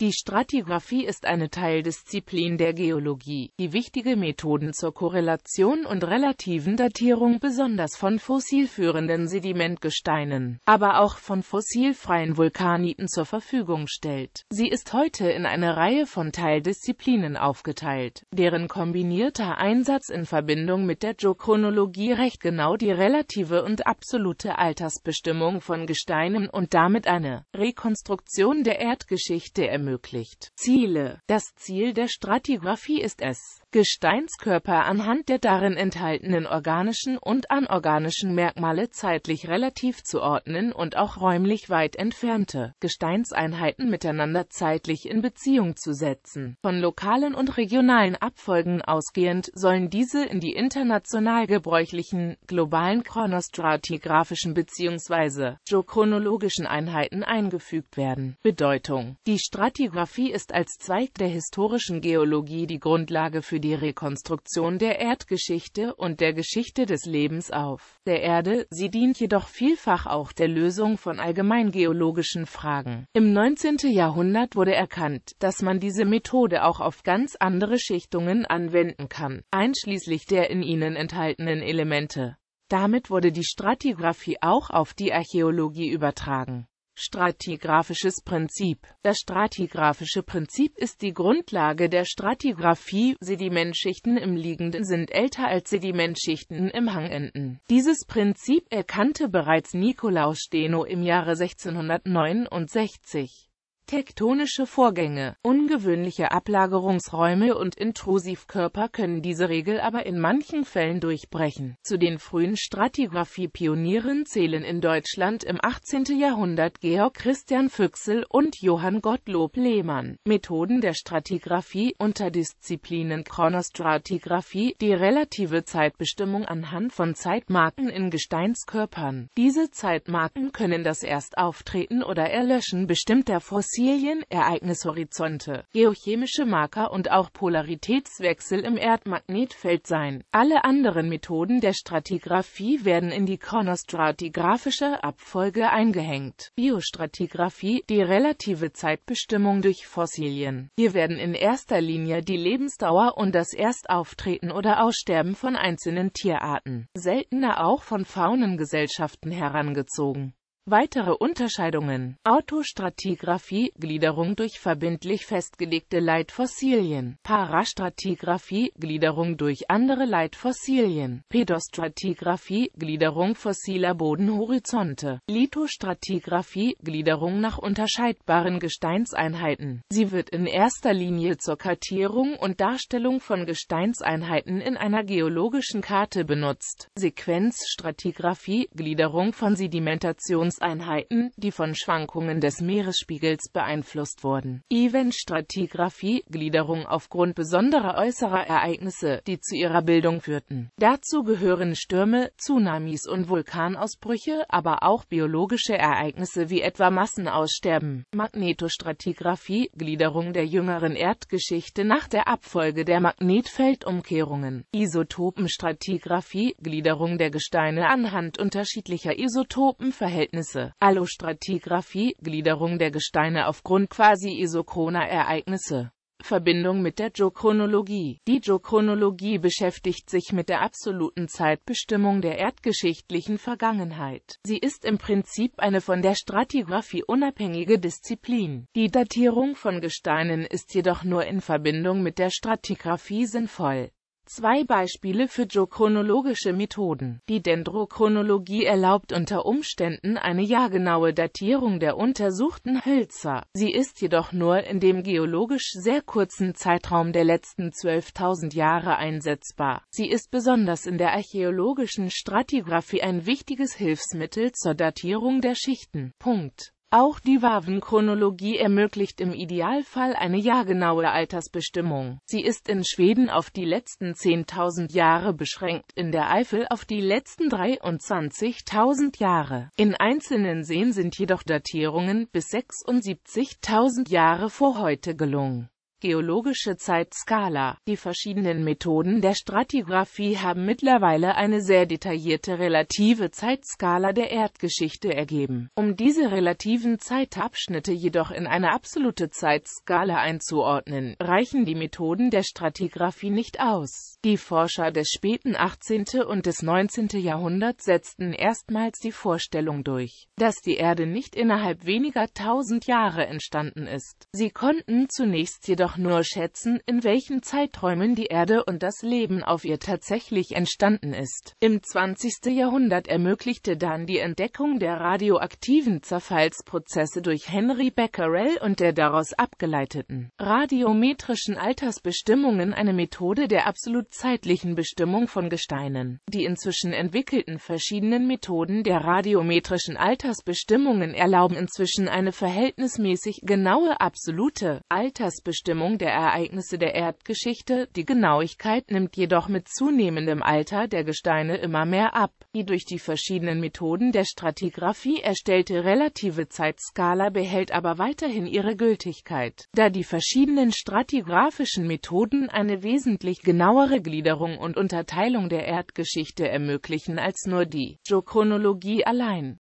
Die Stratigraphie ist eine Teildisziplin der Geologie, die wichtige Methoden zur Korrelation und relativen Datierung besonders von fossilführenden Sedimentgesteinen, aber auch von fossilfreien Vulkaniten zur Verfügung stellt. Sie ist heute in eine Reihe von Teildisziplinen aufgeteilt, deren kombinierter Einsatz in Verbindung mit der Geochronologie recht genau die relative und absolute Altersbestimmung von Gesteinen und damit eine Rekonstruktion der Erdgeschichte ermöglicht ermöglicht. Ziele Das Ziel der Stratigraphie ist es, Gesteinskörper anhand der darin enthaltenen organischen und anorganischen Merkmale zeitlich relativ zu ordnen und auch räumlich weit entfernte Gesteinseinheiten miteinander zeitlich in Beziehung zu setzen. Von lokalen und regionalen Abfolgen ausgehend sollen diese in die international gebräuchlichen globalen chronostratigraphischen bzw. geochronologischen Einheiten eingefügt werden. Bedeutung Die Stratigraphie ist als Zweig der historischen Geologie die Grundlage für für die Rekonstruktion der Erdgeschichte und der Geschichte des Lebens auf der Erde, sie dient jedoch vielfach auch der Lösung von allgemeingeologischen Fragen. Im 19. Jahrhundert wurde erkannt, dass man diese Methode auch auf ganz andere Schichtungen anwenden kann, einschließlich der in ihnen enthaltenen Elemente. Damit wurde die Stratigraphie auch auf die Archäologie übertragen. Stratigraphisches Prinzip Das stratigraphische Prinzip ist die Grundlage der Stratigraphie. Sedimentschichten im Liegenden sind älter als Sedimentschichten im Hangenden. Dieses Prinzip erkannte bereits Nikolaus Steno im Jahre 1669. Tektonische Vorgänge, ungewöhnliche Ablagerungsräume und Intrusivkörper können diese Regel aber in manchen Fällen durchbrechen. Zu den frühen Stratigraphie-Pionieren zählen in Deutschland im 18. Jahrhundert Georg Christian Füchsel und Johann Gottlob Lehmann. Methoden der Stratigraphie unter Disziplinen Chronostratigraphie, die relative Zeitbestimmung anhand von Zeitmarken in Gesteinskörpern. Diese Zeitmarken können das Erstauftreten oder Erlöschen bestimmter Fossilien Fossilien, Ereignishorizonte, geochemische Marker und auch Polaritätswechsel im Erdmagnetfeld sein. Alle anderen Methoden der Stratigraphie werden in die chronostratigraphische Abfolge eingehängt. Biostratigraphie, die relative Zeitbestimmung durch Fossilien. Hier werden in erster Linie die Lebensdauer und das Erstauftreten oder Aussterben von einzelnen Tierarten, seltener auch von Faunengesellschaften herangezogen. Weitere Unterscheidungen Autostratigraphie Gliederung durch verbindlich festgelegte Leitfossilien Parastratigraphie Gliederung durch andere Leitfossilien Pedostratigraphie Gliederung fossiler Bodenhorizonte Lithostratigraphie Gliederung nach unterscheidbaren Gesteinseinheiten Sie wird in erster Linie zur Kartierung und Darstellung von Gesteinseinheiten in einer geologischen Karte benutzt. Sequenzstratigraphie Gliederung von Sedimentations Messeinheiten, die von Schwankungen des Meeresspiegels beeinflusst wurden. Event-Stratigraphie, Gliederung aufgrund besonderer äußerer Ereignisse, die zu ihrer Bildung führten. Dazu gehören Stürme, Tsunamis und Vulkanausbrüche, aber auch biologische Ereignisse wie etwa Massenaussterben. Magnetostratigraphie, Gliederung der jüngeren Erdgeschichte nach der Abfolge der Magnetfeldumkehrungen. Isotopenstratigraphie, Gliederung der Gesteine anhand unterschiedlicher Isotopenverhältnisse Ereignisse, Allostratigraphie, Gliederung der Gesteine aufgrund quasi-isochroner Ereignisse. Verbindung mit der Geochronologie. Die Geochronologie beschäftigt sich mit der absoluten Zeitbestimmung der erdgeschichtlichen Vergangenheit. Sie ist im Prinzip eine von der Stratigraphie unabhängige Disziplin. Die Datierung von Gesteinen ist jedoch nur in Verbindung mit der Stratigraphie sinnvoll. Zwei Beispiele für geochronologische Methoden. Die Dendrochronologie erlaubt unter Umständen eine jahrgenaue Datierung der untersuchten Hölzer. Sie ist jedoch nur in dem geologisch sehr kurzen Zeitraum der letzten 12.000 Jahre einsetzbar. Sie ist besonders in der archäologischen Stratigraphie ein wichtiges Hilfsmittel zur Datierung der Schichten. Punkt auch die Wavenchronologie ermöglicht im Idealfall eine jahrgenaue Altersbestimmung. Sie ist in Schweden auf die letzten 10.000 Jahre beschränkt, in der Eifel auf die letzten 23.000 Jahre. In einzelnen Seen sind jedoch Datierungen bis 76.000 Jahre vor heute gelungen Geologische Zeitskala Die verschiedenen Methoden der Stratigraphie haben mittlerweile eine sehr detaillierte relative Zeitskala der Erdgeschichte ergeben. Um diese relativen Zeitabschnitte jedoch in eine absolute Zeitskala einzuordnen, reichen die Methoden der Stratigraphie nicht aus. Die Forscher des späten 18. und des 19. Jahrhunderts setzten erstmals die Vorstellung durch, dass die Erde nicht innerhalb weniger tausend Jahre entstanden ist. Sie konnten zunächst jedoch jedoch nur schätzen, in welchen Zeiträumen die Erde und das Leben auf ihr tatsächlich entstanden ist. Im 20. Jahrhundert ermöglichte dann die Entdeckung der radioaktiven Zerfallsprozesse durch Henry Becquerel und der daraus abgeleiteten radiometrischen Altersbestimmungen eine Methode der absolut zeitlichen Bestimmung von Gesteinen. Die inzwischen entwickelten verschiedenen Methoden der radiometrischen Altersbestimmungen erlauben inzwischen eine verhältnismäßig genaue absolute Altersbestimmung Bestimmung der Ereignisse der Erdgeschichte, die Genauigkeit nimmt jedoch mit zunehmendem Alter der Gesteine immer mehr ab. Die durch die verschiedenen Methoden der Stratigraphie erstellte relative Zeitskala behält aber weiterhin ihre Gültigkeit, da die verschiedenen stratigraphischen Methoden eine wesentlich genauere Gliederung und Unterteilung der Erdgeschichte ermöglichen als nur die Geochronologie allein.